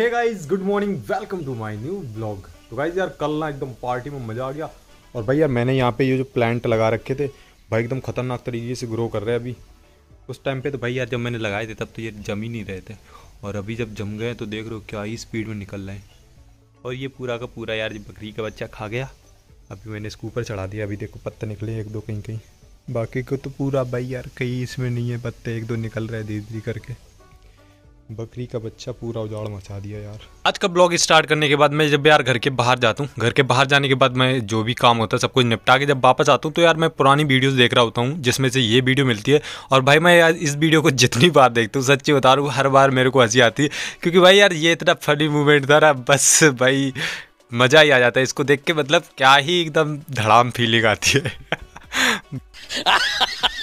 hey guys good morning welcome to my new blog तो guys यार कल ना एकदम पार्टी में मज़ा आ गया और भाई यार मैंने यहाँ पे ये जो प्लांट लगा रखे थे भाई एकदम खतरनाक तरीके से ग्रो कर रहे हैं अभी उस टाइम पे तो भाई यार जब मैंने लगाए थे तब तो ये जम ही नहीं रहे थे और अभी जब जम गए तो देख रहे हो क्या ही स्पीड में निकल रहे हैं और ये पूरा का पूरा यार बकरी का बच्चा खा गया अभी मैंने इसको ऊपर चढ़ा दिया अभी देखो पत्ते निकले एक दो कहीं कहीं बाकी को तो पूरा भाई यार कहीं इसमें नहीं है पत्ते एक दो निकल रहे धीरे धीरे करके बकरी का बच्चा पूरा उजाड़ मचा दिया यार आज का ब्लॉग स्टार्ट करने के बाद मैं जब यार घर के बाहर जाता हूँ घर के बाहर जाने के बाद मैं जो भी काम होता है सब कुछ निपटा के जब वापस आता हूँ तो यार मैं पुरानी वीडियोस देख रहा होता हूँ जिसमें से ये वीडियो मिलती है और भाई मैं यार इस वीडियो को जितनी बार देखता हूँ सच्ची बता रहा हूँ हर बार मेरे को हंसी आती है क्योंकि भाई यार ये इतना फनी मूवमेंट था ना बस भाई मज़ा ही आ जाता है इसको देख के मतलब क्या ही एकदम धड़ाम फीलिंग आती है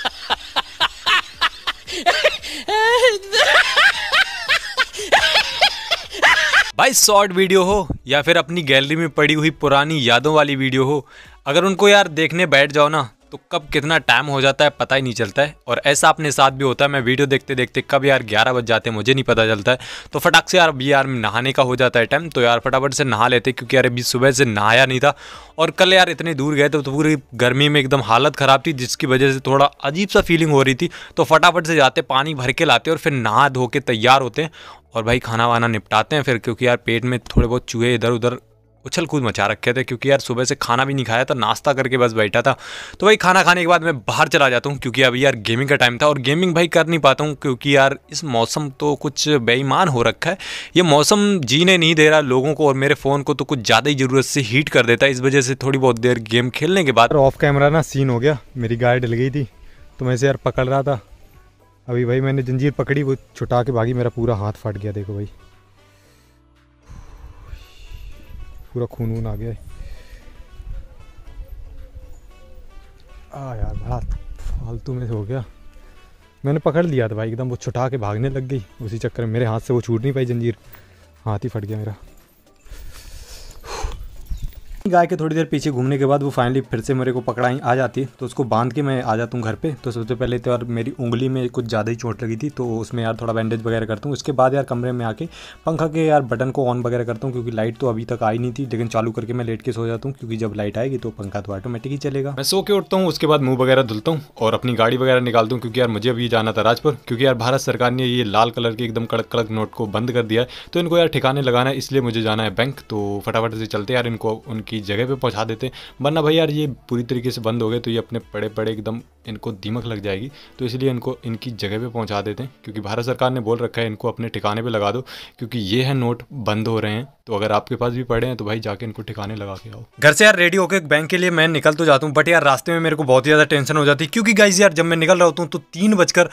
भाई शॉर्ट वीडियो हो या फिर अपनी गैलरी में पड़ी हुई पुरानी यादों वाली वीडियो हो अगर उनको यार देखने बैठ जाओ ना तो कब कितना टाइम हो जाता है पता ही नहीं चलता है और ऐसा अपने साथ भी होता है मैं वीडियो देखते देखते कब यार ग्यारह बज जाते हैं मुझे नहीं पता चलता है तो फटाक से यार अभी यार नहाने का हो जाता है टाइम तो यार फटाफट से नहा लेते क्योंकि यार अभी सुबह से नहाया नहीं था और कल यार इतने दूर गए थे तो पूरी गर्मी में एकदम हालत ख़राब थी जिसकी वजह से थोड़ा अजीब सा फीलिंग हो रही थी तो फटाफट से जाते पानी भर के लाते और फिर नहा धो के तैयार होते हैं और भाई खाना वाना निपटाते हैं फिर क्योंकि यार पेट में थोड़े बहुत चूहे इधर उधर उछल कूद मचा रखे थे क्योंकि यार सुबह से खाना भी नहीं खाया था नाश्ता करके बस बैठा था तो भाई खाना खाने के बाद मैं बाहर चला जाता हूँ क्योंकि अभी यार गेमिंग का टाइम था और गेमिंग भाई कर नहीं पाता हूँ क्योंकि यार इस मौसम तो कुछ बेईमान हो रखा है ये मौसम जीने नहीं दे रहा लोगों को और मेरे फ़ोन को तो कुछ ज़्यादा ही ज़रूरत से हीट कर देता है इस वजह से थोड़ी बहुत देर गेम खेलने के बाद ऑफ कैमरा ना सीन हो गया मेरी गाय डल गई थी तो मैं इसे यार पकड़ रहा था अभी भाई मैंने जंजीर पकड़ी वो छुटा के भागी मेरा पूरा हाथ फट गया देखो भाई पूरा खून वून आ गया है आ यार बड़ा फालतू में हो गया मैंने पकड़ लिया था भाई एकदम वो छुटा के भागने लग गई उसी चक्कर में मेरे हाथ से वो छूट नहीं पाई जंजीर हाथ ही फट गया मेरा गाय के थोड़ी देर पीछे घूमने के बाद वो फाइनली फिर से मेरे को पकड़ाई आ जाती तो उसको बांध के मैं आ जाता हूँ घर पे तो सबसे पहले तो यार मेरी उंगली में कुछ ज़्यादा ही चोट लगी थी तो उसमें यार थोड़ा बैंडेज वगैरह करता हूँ उसके बाद यार कमरे में आके पंखा के यार बटन को ऑन वगैरह करता हूँ क्योंकि लाइट तो अभी तक आई नहीं थी लेकिन चालू करके मैं लेट के सो जाता हूँ क्योंकि जब लाइट आएगी तो पंखा तो ऑटोमेटिक ही चलेगा मैं सो के उठता हूँ उसके बाद मुँह वगैरह धुलता हूँ और अपनी गाड़ी वगैरह निकालता हूँ क्योंकि यार मुझे अभी जाना था राजपुर क्योंकि यार भारत सरकार ने ये लाल कलर के एकदम कड़क कड़क नोट को बंद कर दिया तो इनको यार ठिकाने लगाना है इसलिए मुझे जाना है बैंक तो फटाफट से चलते यार इनको उनकी की जगह पे पहुंचा देते वरना भाई यार ये पूरी तरीके से बंद हो गए तो ये अपने पड़े पड़े एकदम इनको दीमक लग जाएगी तो इसलिए इनको इनकी जगह पे पहुंचा देते हैं क्योंकि भारत सरकार ने बोल रखा है इनको अपने ठिकाने पे लगा दो क्योंकि ये है नोट बंद हो रहे हैं तो अगर आपके पास भी पड़े हैं तो भाई जाके इनको ठिकाने लगा के आओ घर से यार रेडी होकर बैंक के लिए मैं निकल तो जाता हूँ बट यार रास्ते में मेरे को बहुत ही ज़्यादा टेंशन हो जाती है क्योंकि गाइज यार जब मैं निकल रहा होता हूँ तो तीन बजकर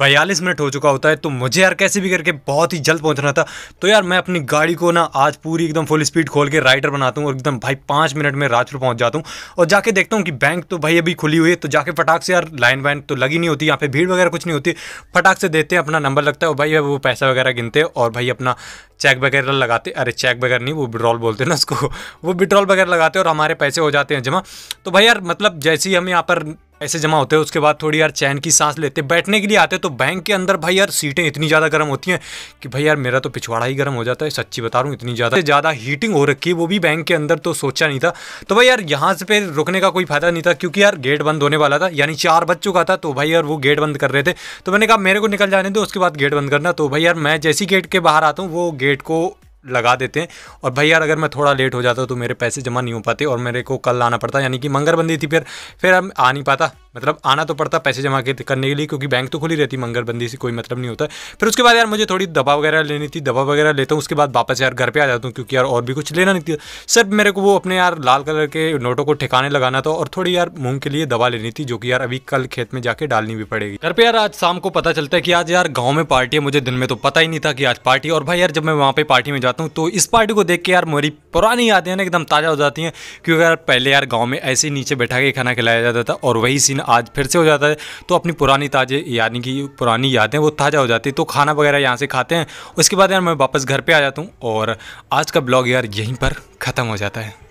बयालीस मिनट हो चुका होता है तो मुझे यार कैसे भी करके बहुत ही जल्द पहुंचना था तो यार मैं अपनी गाड़ी को ना आज पूरी एकदम फुल स्पीड खोल के राइडर बनाता हूँ और एकदम भाई पाँच मिनट में राजपुर पहुँच जाता हूँ और जाके देखता हूँ कि बैंक तो भाई अभी खुली हुई है तो जाके फटाक से यार लाइन वाइन तो लगी नहीं होती यहाँ पर भीड़ वगैरह कुछ नहीं होती फटाक से देते हैं अपना नंबर लगता है और भाई वो पैसा वगैरह गिनते हैं और भाई अपना चेक वगैरह लगाते अरे चेक वगैरह नहीं वो विड्रॉल बोलते ना उसको वो विड्रॉल वगैरह लगाते और हमारे पैसे हो जाते हैं जमा तो भाई यार मतलब जैसे ही हम यहाँ पर ऐसे जमा होते हैं उसके बाद थोड़ी यार चैन की सांस लेते बैठने के लिए आते तो बैंक के अंदर भाई यार सीटें इतनी ज़्यादा गर्म होती हैं कि भाई यार मेरा तो पिछवाड़ा ही गर्म हो जाता है सच्ची बता रहा हूँ इतनी ज़्यादा ज़्यादा हीटिंग हो रखी है वो भी बैंक के अंदर तो सोचा नहीं था तो भाई यार यहाँ से फिर रुकने का कोई फायदा नहीं था क्योंकि यार गेट बंद होने वाला था यानी चार बज चुका था तो भाई यार वो गेट बंद कर रहे थे तो मैंने कहा मेरे को निकल जाने दो उसके बाद गेट बंद करना तो भाई यार मैं जैसी गेट के बाहर आता हूँ वो गेट को लगा देते हैं और भाई यार अगर मैं थोड़ा लेट हो जाता तो मेरे पैसे जमा नहीं हो पाते और मेरे को कल आना पड़ता यानी कि मंगरबंदी थी फिर फिर हम आ नहीं पाता मतलब आना तो पड़ता पैसे जमा के करने के लिए क्योंकि बैंक तो खुली रहती मंगलबंदी से कोई मतलब नहीं होता फिर उसके बाद यार मुझे थोड़ी दवा वगैरह लेनी थी दवा वगैरह लेता हूँ उसके बाद वापस यार घर पर आ जाता हूँ क्योंकि यार और भी कुछ लेना नहीं था सर मेरे को वो अपने यार लाल कलर के नोटों को ठिकाने लगाना था और थोड़ी यार मूंग के लिए दवा लेनी थी जो कि यार अभी कल खेत में जाके डालनी भी पड़ेगी घर पर यार आज शाम को पता चलता है कि आज यार गाँव में पार्टी है मुझे दिन में तो पता ही नहीं था कि आज पार्टी और भाई यार जब मैं वहाँ पर पार्टी में जाता हूँ तो इस पार्टी को देख के यार मेरी पुरानी यादें ना एकदम ताज़ा हो जाती हैं क्योंकि यार पहले यार गाँव में ऐसे नीचे बैठा के खाना खिलाया जाता था और वही सीन आज फिर से हो जाता है तो अपनी पुरानी ताज़े यानी कि पुरानी यादें वो ताज़ा हो जाती है तो खाना वगैरह यहाँ से खाते हैं उसके बाद यार मैं वापस घर पर आ जाता हूँ और आज का ब्लॉग यार यहीं पर ख़त्म हो जाता है